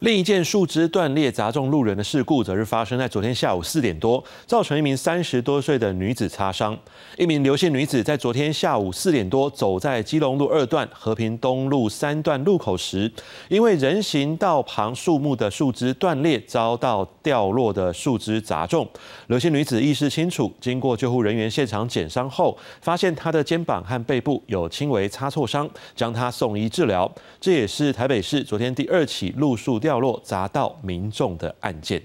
另一件树枝断裂砸中路人的事故，则是发生在昨天下午四点多，造成一名三十多岁的女子擦伤。一名刘姓女子在昨天下午四点多走在基隆路二段和平东路三段路口时，因为人行道旁树木的树枝断裂，遭到掉落的树枝砸中。刘姓女子意识清楚，经过救护人员现场检伤后，发现她的肩膀和背部有轻微擦挫伤，将她送医治疗。这也是台北市昨天第二起路树掉。掉落砸到民众的案件。